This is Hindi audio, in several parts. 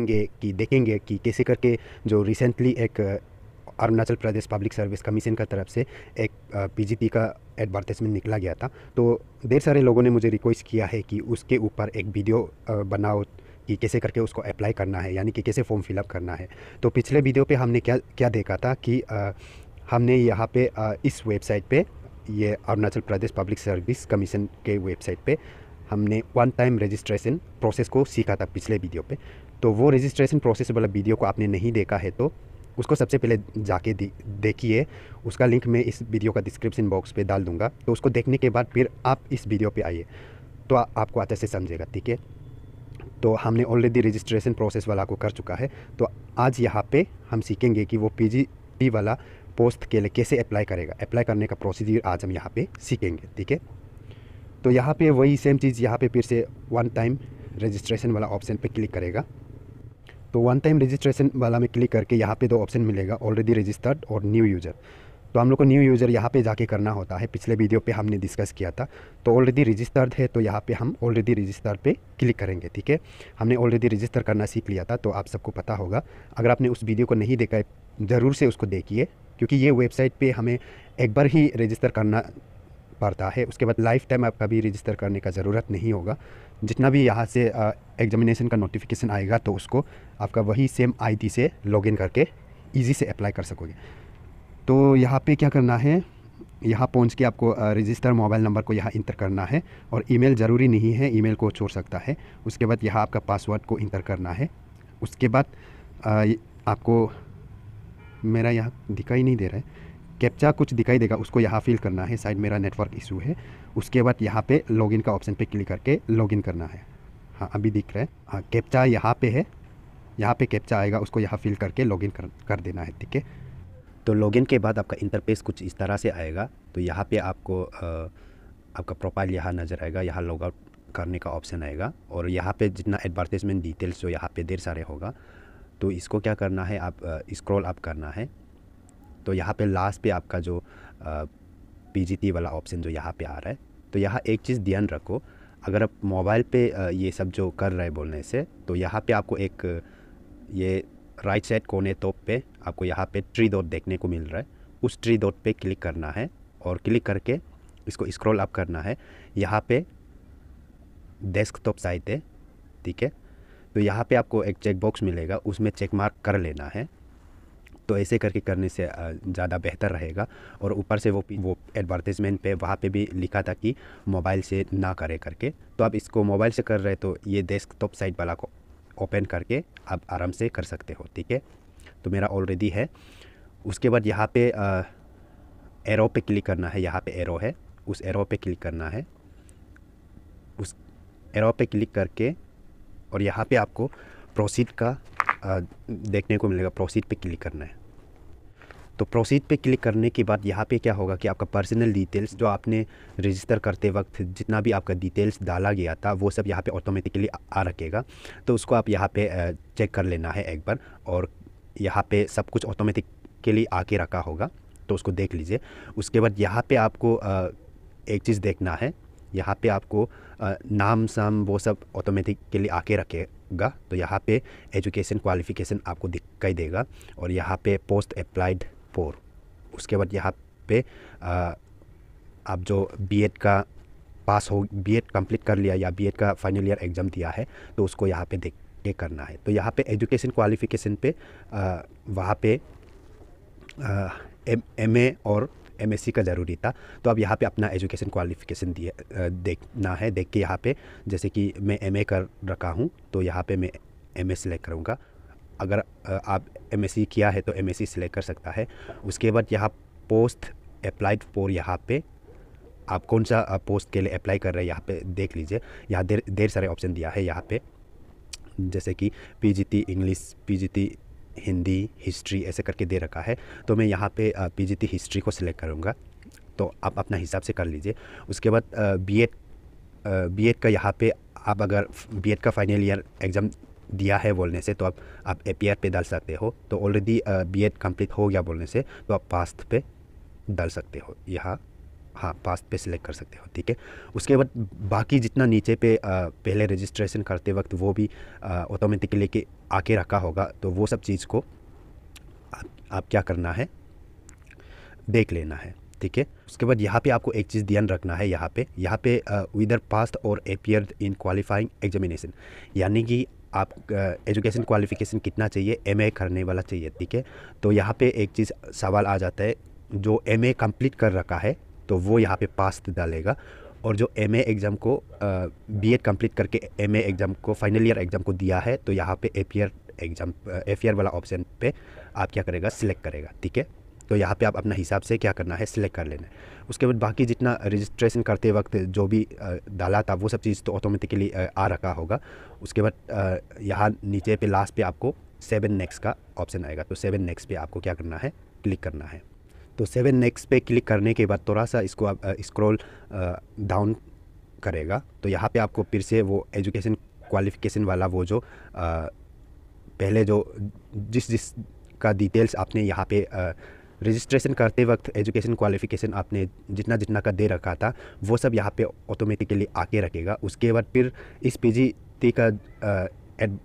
देखेंगे कि देखेंगे कि कैसे करके जो रिसेंटली एक Arunachal Pradesh public service commission का तरफ से एक पी का एडवर्टाइजमेंट निकला गया था तो ढेर सारे लोगों ने मुझे रिक्वेस्ट किया है कि उसके ऊपर एक वीडियो बनाओ कि कैसे करके उसको अप्लाई करना है यानी कि कैसे फॉर्म फिलअप करना है तो पिछले वीडियो पे हमने क्या क्या देखा था कि आ, हमने यहाँ पे आ, इस वेबसाइट पे ये Arunachal Pradesh public service commission के वेबसाइट पे हमने वन टाइम रजिस्ट्रेशन प्रोसेस को सीखा था पिछले वीडियो पे तो वो रजिस्ट्रेशन प्रोसेस वाला वीडियो को आपने नहीं देखा है तो उसको सबसे पहले जाके देखिए उसका लिंक मैं इस वीडियो का डिस्क्रिप्शन बॉक्स पे डाल दूंगा तो उसको देखने के बाद फिर आप इस वीडियो पे आइए तो आ, आपको अच्छे से समझेगा ठीक है तो हमने ऑलरेडी रजिस्ट्रेशन प्रोसेस वाला को कर चुका है तो आज यहाँ पे हम सीखेंगे कि वो पी वाला पोस्ट के लिए कैसे अप्लाई करेगा अप्लाई करने का प्रोसीजर आज हम यहाँ पर सीखेंगे ठीक है तो यहाँ पर वही सेम चीज़ यहाँ पर फिर से वन टाइम रजिस्ट्रेशन वाला ऑप्शन पर क्लिक करेगा तो वन टाइम रजिस्ट्रेशन वाला में क्लिक करके यहाँ पे दो ऑप्शन मिलेगा ऑलरेडी रजिस्टर्ड और न्यू यूज़र तो हम लोग को न्यू यूज़र यहाँ पे जाके करना होता है पिछले वीडियो पे हमने डिस्कस किया था तो ऑलरेडी रजिस्टर्ड है तो यहाँ पे हम ऑलरेडी रजिस्टर्ड पे क्लिक करेंगे ठीक है हमने ऑलरेडी रजिस्टर करना सीख लिया था तो आप सबको पता होगा अगर आपने उस वीडियो को नहीं देखा है ज़रूर से उसको देखिए क्योंकि ये वेबसाइट पर हमें एक बार ही रजिस्टर करना पड़ता है उसके बाद लाइफ टाइम आपका भी रजिस्टर करने का ज़रूरत नहीं होगा जितना भी यहाँ से एग्जामिनेशन का नोटिफिकेशन आएगा तो उसको आपका वही सेम आईडी से लॉगिन करके इजी से अप्लाई कर सकोगे तो यहाँ पे क्या करना है यहाँ पहुँच के आपको रजिस्टर मोबाइल नंबर को यहाँ इंटर करना है और ईमेल ज़रूरी नहीं है ईमेल को छोड़ सकता है उसके बाद यहाँ आपका पासवर्ड को इंटर करना है उसके बाद आपको मेरा यहाँ दिखाई नहीं दे रहा है कैप्चा कुछ दिखाई देगा उसको यहाँ फिल करना है शायद मेरा नेटवर्क इशू है उसके बाद यहाँ पे लॉगिन का ऑप्शन पे क्लिक करके लॉगिन करना है हाँ अभी दिख रहा है हाँ कैप्चा यहाँ पे है यहाँ पे कैप्चा आएगा उसको यहाँ फिल करके लॉगिन कर कर देना है ठीक है तो लॉगिन के बाद आपका इंटरफेस कुछ इस तरह से आएगा तो यहाँ पर आपको आ, आपका प्रोफाइल यहाँ नज़र आएगा यहाँ लॉगआउट करने का ऑप्शन आएगा और यहाँ पर जितना एडवर्टाइजमेंट डिटेल्स जो यहाँ पर देर सारे होगा तो इसको क्या करना है आप स्क्रॉल अप करना है तो यहाँ पे लास्ट पे आपका जो पी वाला ऑप्शन जो यहाँ पे आ रहा है तो यहाँ एक चीज़ ध्यान रखो अगर आप मोबाइल पे ये सब जो कर रहे बोलने से तो यहाँ पे आपको एक ये राइट साइड कोने टॉप पे आपको यहाँ पे ट्री डॉट देखने को मिल रहा है उस ट्री डॉट पे क्लिक करना है और क्लिक करके इसको स्क्रॉल अप करना है यहाँ पे डेस्कटॉप साइट है ठीक है तो यहाँ पे आपको एक चेक बॉक्स मिलेगा उसमें चेक मार्क कर लेना है तो ऐसे करके करने से ज़्यादा बेहतर रहेगा और ऊपर से वो वो एडवर्टीजमेंट पे वहाँ पे भी लिखा था कि मोबाइल से ना करें करके तो आप इसको मोबाइल से कर रहे तो ये डेस्कटॉप साइट वाला को ओपन करके आप आराम से कर सकते हो ठीक है तो मेरा ऑलरेडी है उसके बाद यहाँ पे एरो पे क्लिक करना है यहाँ पे एरो है उस एरो पे क्लिक करना है उस एरो पे क्लिक करके और यहाँ पे आपको प्रोसीड का आ, देखने को मिलेगा प्रोसीड पे क्लिक करना है तो प्रोसीड पे क्लिक करने के बाद यहाँ पे क्या होगा कि आपका पर्सनल डिटेल्स जो आपने रजिस्टर करते वक्त जितना भी आपका डिटेल्स डाला गया था वो सब यहाँ पे ऑटोमेटिकली आ रखेगा तो उसको आप यहाँ पे चेक कर लेना है एक बार और यहाँ पे सब कुछ ऑटोमेटिकली आके रखा होगा तो उसको देख लीजिए उसके बाद यहाँ पर आपको एक चीज़ देखना है यहाँ पर आपको नाम साम वो सब ऑटोमेटिकली आके रखेगा तो यहाँ पे एजुकेशन क्वालिफिकेशन आपको दिखाई देगा और यहाँ पे पोस्ट अप्लाइड फोर उसके बाद यहाँ पे आ, आप जो बीएड का पास हो बीएड कंप्लीट कर लिया या बीएड का फाइनल ईयर एग्ज़ाम दिया है तो उसको यहाँ पे देख के करना है तो यहाँ पे एजुकेशन क्वालिफिकेशन पे आ, वहाँ पे एम ए और एम का ज़रूरी था तो अब यहाँ पे अपना एजुकेशन क्वालिफिकेशन दिए देखना है देख के यहाँ पे जैसे कि मैं एम कर रखा हूँ तो यहाँ पे मैं एम ए सिलेक्ट करूँगा अगर आप एम किया है तो एम एस कर सकता है उसके बाद यहाँ पोस्ट अप्लाइड फॉर यहाँ पे आप कौन सा पोस्ट के लिए अप्लाई कर रहे हैं यहाँ पे देख लीजिए यहाँ देर देर सारे ऑप्शन दिया है यहाँ पे जैसे कि PGT English PGT Hindi history ऐसे करके दे रखा है तो मैं यहाँ पे पीजीटी हिस्ट्री को सिलेक्ट करूँगा तो आप अपना हिसाब से कर लीजिए उसके बाद बीएड बीएड का यहाँ पे आप अगर बीएड का फाइनल ईयर एग्ज़ाम दिया है बोलने से तो आप आप ए पे डाल सकते हो तो ऑलरेडी बी एड कम्प्लीट हो गया बोलने से तो आप पास्ट पे डाल सकते हो यहाँ हाँ पास्ट पे सिलेक्ट कर सकते हो ठीक है उसके बाद बाकी जितना नीचे पे आ, पहले रजिस्ट्रेशन करते वक्त वो भी ऑटोमेटिकली के आके रखा होगा तो वो सब चीज़ को आप, आप क्या करना है देख लेना है ठीक है उसके बाद यहाँ पे आपको एक चीज़ ध्यान रखना है यहाँ पे यहाँ पे विदर पास्ट और एपियर इन क्वालिफाइंग एग्जामिनेशन यानी कि आप एजुकेशन क्वालिफिकेशन कितना चाहिए एमए करने वाला चाहिए ठीक है तो यहाँ पे एक चीज़ सवाल आ जाता है जो एमए कंप्लीट कर रखा है तो वो यहाँ पे पास डालेगा और जो एम एग्ज़ाम को बी एड कम्प्लीट करके एम एग्ज़ाम को फाइनल ईयर एग्ज़ाम को दिया है तो यहाँ पे एफ पी एग्ज़ाम एफ वाला ऑप्शन पे आप क्या करेगा सिलेक्ट करेगा ठीक है तो यहाँ पे आप अपना हिसाब से क्या करना है सिलेक्ट कर लेना है उसके बाद बाकी जितना रजिस्ट्रेशन करते वक्त जो भी डाला था वो सब चीज़ तो ऑटोमेटिकली आ रखा होगा उसके बाद यहाँ नीचे पे लास्ट पे आपको सेवन नेक्स्ट का ऑप्शन आएगा तो सेवन नेक्स्ट पे आपको क्या करना है क्लिक करना है तो सेवन नेक्स्ट पे क्लिक करने के बाद थोड़ा सा इसको आप इस्क्रोल डाउन करेगा तो यहाँ पे आपको फिर से वो एजुकेशन क्वालिफिकेशन वाला वो जो आ, पहले जो जिस जिस का डिटेल्स आपने यहाँ पे आ, रजिस्ट्रेशन करते वक्त एजुकेशन क्वालिफिकेशन आपने जितना जितना का दे रखा था वो सब यहाँ पे ऑटोमेटिकली आके रखेगा उसके बाद फिर इस पी का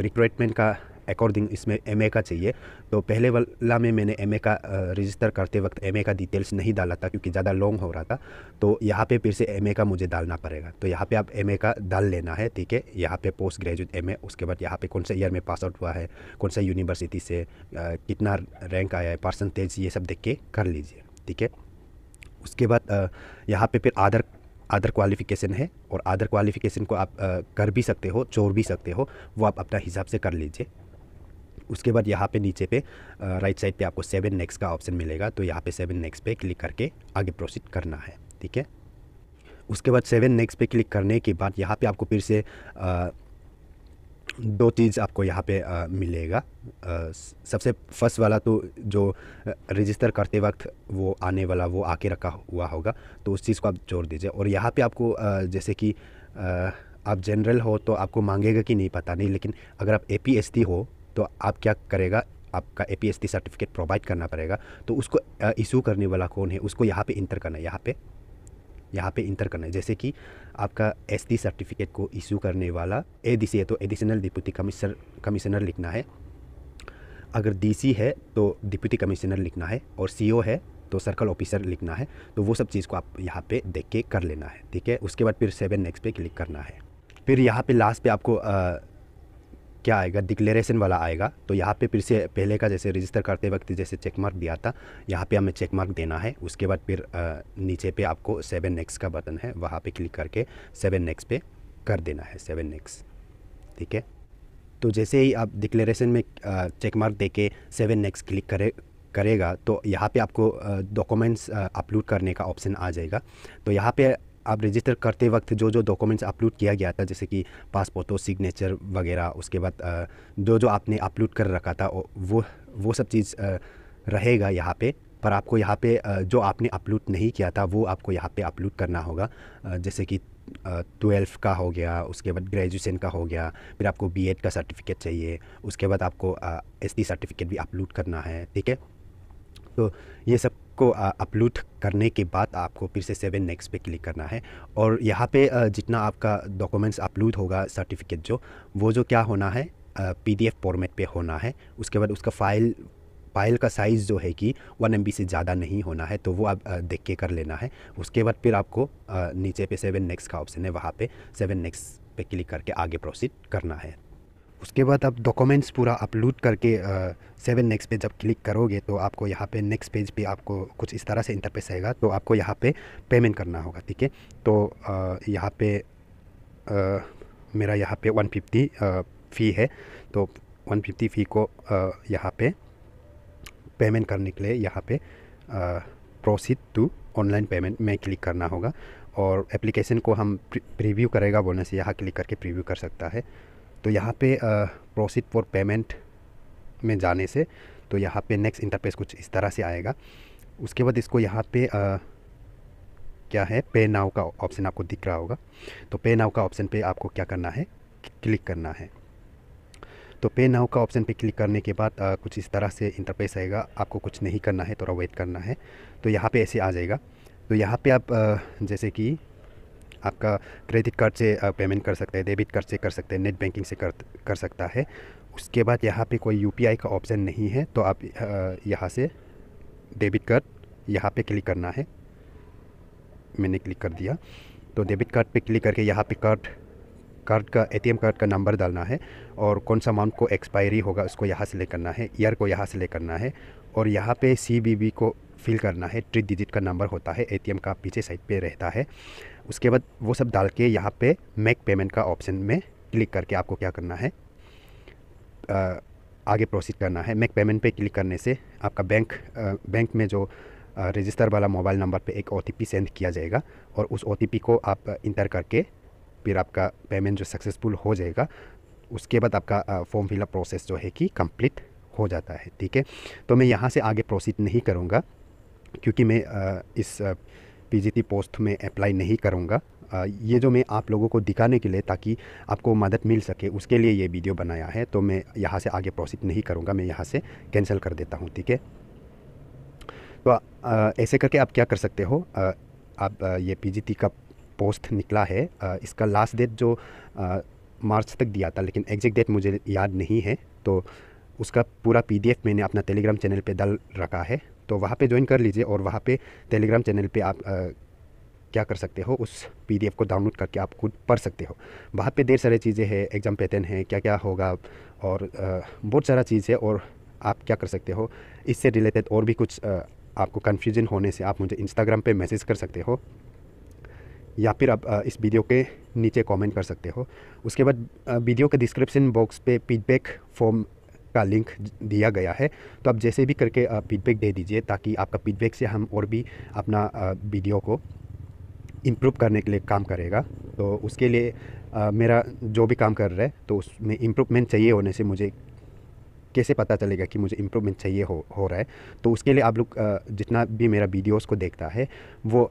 रिक्रूटमेंट का अकॉर्डिंग इसमें एम का चाहिए तो पहले वाला में मैंने एम का रजिस्टर करते वक्त एम का डिटेल्स नहीं डाला था क्योंकि ज़्यादा लॉन्ग हो रहा था तो यहाँ पे फिर से एम का मुझे डालना पड़ेगा तो यहाँ पे आप एम का डाल लेना है ठीक है यहाँ पे पोस्ट ग्रेजुएट एम उसके बाद यहाँ पे कौन सा ईयर में पास आउट हुआ है कौन सा यूनिवर्सिटी से आ, कितना रैंक आया है परसेंटेज ये सब देख के कर लीजिए ठीक है उसके बाद यहाँ पर फिर आधार अदर क्वालिफ़िकेशन है और अदर क्वालिफ़िकेशन को आप आ, कर भी सकते हो चोर भी सकते हो वो आप अपना हिसाब से कर लीजिए उसके बाद यहाँ पे नीचे पे राइट साइड पे आपको सेवन नेक्स्ट का ऑप्शन मिलेगा तो यहाँ पे सेवन नेक्स्ट पे क्लिक करके आगे प्रोसीड करना है ठीक है उसके बाद सेवन नेक्स्ट पे क्लिक करने के बाद यहाँ पे आपको फिर से आ, दो चीज़ आपको यहाँ पे आ, मिलेगा आ, सबसे फर्स्ट वाला तो जो रजिस्टर करते वक्त वो आने वाला वो आके रखा हुआ होगा तो उस चीज़ को आप जोड़ दीजिए और यहाँ पर आपको आ, जैसे कि आप जनरल हो तो आपको मांगेगा कि नहीं पता नहीं लेकिन अगर आप ए हो तो आप क्या करेगा आपका A P S T certificate provide करना पड़ेगा तो उसको इशू करने वाला कौन है उसको यहाँ पे इंटर करना है यहाँ पे यहाँ पे इंटर करना है जैसे कि आपका एस टी सर्टिफिकेट को इशू करने वाला ए डी सी है तो एडिशनल डिप्यूटी कमिश्नर कमिश्नर लिखना है अगर डी सी है तो डिप्यूटी कमिश्नर लिखना है और सी ओ है तो सर्कल ऑफिसर लिखना है तो वो सब चीज़ को आप यहाँ पे देख के कर लेना है ठीक है उसके बाद फिर सेवन नेक्स्ट पे क्लिक करना है फिर यहाँ पे लास्ट पे आपको आ, क्या आएगा डिक्लेरेशन वाला आएगा तो यहाँ पे फिर से पहले का जैसे रजिस्टर करते वक्त जैसे चेक मार्क दिया था यहाँ पे हमें चेक मार्क देना है उसके बाद फिर नीचे पे आपको सेवन नेक्स का बटन है वहाँ पे क्लिक करके सेवन नेक्स पे कर देना है सेवन नेक्स ठीक है तो जैसे ही आप डिक्लेरेशन में चेक मार्क दे के सेवन नेक्स क्लिक करे करेगा तो यहाँ पे आपको डॉक्यूमेंट्स अपलोड करने का ऑप्शन आ जाएगा तो यहाँ पे आप रजिस्टर करते वक्त जो जो डॉक्यूमेंट्स अपलोड किया गया था जैसे कि पासपोर्ट सिग्नेचर वगैरह उसके बाद जो जो आपने अपलोड कर रखा था वो वो सब चीज़ रहेगा यहाँ पे पर आपको यहाँ पे जो आपने अपलोड नहीं किया था वो आपको यहाँ पे अपलोड करना होगा जैसे कि ट्वेल्थ का हो गया उसके बाद ग्रेजुएशन का हो गया फिर आपको बी का सर्टिफिकेट चाहिए उसके बाद आपको एस सर्टिफिकेट भी अपलोड करना है ठीक है तो ये सब को अपलोड करने के बाद आपको फिर से सेवन नेक्स्ट पे क्लिक करना है और यहाँ पे जितना आपका डॉक्यूमेंट्स अपलोड होगा सर्टिफिकेट जो वो जो क्या होना है पीडीएफ फॉर्मेट पे होना है उसके बाद उसका फाइल फाइल का साइज़ जो है कि वन एम से ज़्यादा नहीं होना है तो वो आप देख के कर लेना है उसके बाद फिर आपको नीचे पे सेवन नेक्स्ट का ऑप्शन है वहाँ पे सेवन नेक्स्ट पे क्लिक करके आगे प्रोसीड करना है उसके बाद आप डॉक्यूमेंट्स पूरा अपलोड करके सेवन नेक्स्ट पेज जब क्लिक करोगे तो आपको यहाँ पे नेक्स्ट पेज पे आपको कुछ इस तरह से इंटरफेस आएगा तो आपको यहाँ पे पेमेंट करना होगा ठीक है तो यहाँ पे आ, मेरा यहाँ पे 150 फ़ी है तो 150 फ़ी को यहाँ पे पेमेंट करने के लिए यहाँ पे प्रोसीड टू ऑनलाइन पेमेंट में क्लिक करना होगा और एप्लीकेशन को हम प्रीव्यू करेगा बोलने से यहाँ क्लिक करके प्रीव्यू कर सकता है तो यहाँ पे प्रोसीड फॉर पेमेंट में जाने से तो यहाँ पे नेक्स्ट इंटरफेस कुछ इस तरह से आएगा उसके बाद इसको यहाँ पे आ, क्या है पे नाव का ऑप्शन आपको दिख रहा होगा तो पे नाव का ऑप्शन पे आपको क्या करना है क्लिक करना है तो पे नाव का ऑप्शन पे क्लिक करने के बाद आ, कुछ इस तरह से इंटरफेस आएगा आपको कुछ नहीं करना है थोड़ा वेट करना है तो यहाँ पर ऐसे आ जाएगा तो यहाँ पर आप आ, जैसे कि आपका क्रेडिट कार्ड से पेमेंट कर सकते हैं डेबिट कार्ड से कर सकते हैं नेट बैंकिंग से कर कर सकता है उसके बाद यहाँ पे कोई यूपीआई का ऑप्शन नहीं है तो आप यहाँ से डेबिट कार्ड यहाँ पे क्लिक करना है मैंने क्लिक कर दिया तो डेबिट कार्ड पे क्लिक करके यहाँ पे कार्ड कार्ड का ए कार्ड का नंबर डालना है और कौन सा अमाउंट को एक्सपायरी होगा उसको यहाँ से ले करना है ईयर को यहाँ से ले करना है और यहाँ पे सी को फिल करना है ट्री डिजिट का नंबर होता है एटीएम का पीछे साइड पे रहता है उसके बाद वो सब डाल के यहाँ पे मेक पेमेंट का ऑप्शन में क्लिक करके आपको क्या करना है आगे प्रोसीड करना है मेक पेमेंट पे क्लिक करने से आपका बैंक बैंक में जो रजिस्टर वाला मोबाइल नंबर पे एक ओ सेंड किया जाएगा और उस ओ को आप इंटर करके फिर आपका पेमेंट जो सक्सेसफुल हो जाएगा उसके बाद आपका फॉर्म फिलअप प्रोसेस जो है कि कंप्लीट हो जाता है ठीक है तो मैं यहाँ से आगे प्रोसीड नहीं करूँगा क्योंकि मैं इस पीजीटी पोस्ट में अप्लाई नहीं करूँगा ये जो मैं आप लोगों को दिखाने के लिए ताकि आपको मदद मिल सके उसके लिए ये वीडियो बनाया है तो मैं यहाँ से आगे प्रोसीड नहीं करूँगा मैं यहाँ से कैंसिल कर देता हूँ ठीक है तो ऐसे करके आप क्या कर सकते हो आ, आप ये पी का पोस्ट निकला है आ, इसका लास्ट डेट जो आ, मार्च तक दिया था लेकिन एग्जैक्ट डेट मुझे याद नहीं है तो उसका पूरा पीडीएफ मैंने अपना टेलीग्राम चैनल पे डाल रखा है तो वहाँ पे ज्वाइन कर लीजिए और वहाँ पे टेलीग्राम चैनल पे आप आ, क्या कर सकते हो उस पीडीएफ को डाउनलोड करके आप खुद पढ़ सकते हो वहाँ पे ढेर सारी चीज़ें हैं एग्ज़ाम पैटर्न है क्या क्या होगा और बहुत सारा चीज़ है और आप क्या कर सकते हो इससे रिलेटेड और भी कुछ आ, आपको कन्फ्यूजन होने से आप मुझे इंस्टाग्राम पर मैसेज कर सकते हो या फिर आप इस वीडियो के नीचे कमेंट कर सकते हो उसके बाद वीडियो के डिस्क्रिप्शन बॉक्स पे फीडबैक फॉर्म का लिंक दिया गया है तो आप जैसे भी करके फीडबैक दे दीजिए ताकि आपका फीडबैक से हम और भी अपना वीडियो को इम्प्रूव करने के लिए काम करेगा तो उसके लिए मेरा जो भी काम कर रहा है तो उसमें इम्प्रूवमेंट चाहिए होने से मुझे कैसे पता चलेगा कि मुझे इम्प्रूवमेंट चाहिए हो हो रहा है तो उसके लिए आप लोग जितना भी मेरा वीडियोस को देखता है वो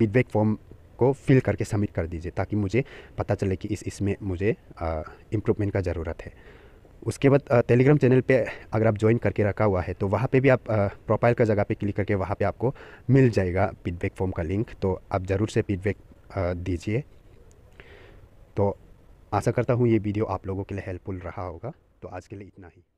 फीडबैक फॉर्म को फिल करके सबमिट कर दीजिए ताकि मुझे पता चले कि इस इसमें मुझे इम्प्रूवमेंट का ज़रूरत है उसके बाद टेलीग्राम चैनल पे अगर आप ज्वाइन करके रखा हुआ है तो वहाँ पे भी आप प्रोफाइल का जगह पे क्लिक करके वहाँ पे आपको मिल जाएगा फीडबैक फॉर्म का लिंक तो आप ज़रूर से फीडबैक दीजिए तो आशा करता हूँ ये वीडियो आप लोगों के लिए हेल्पफुल रहा होगा तो आज के लिए इतना ही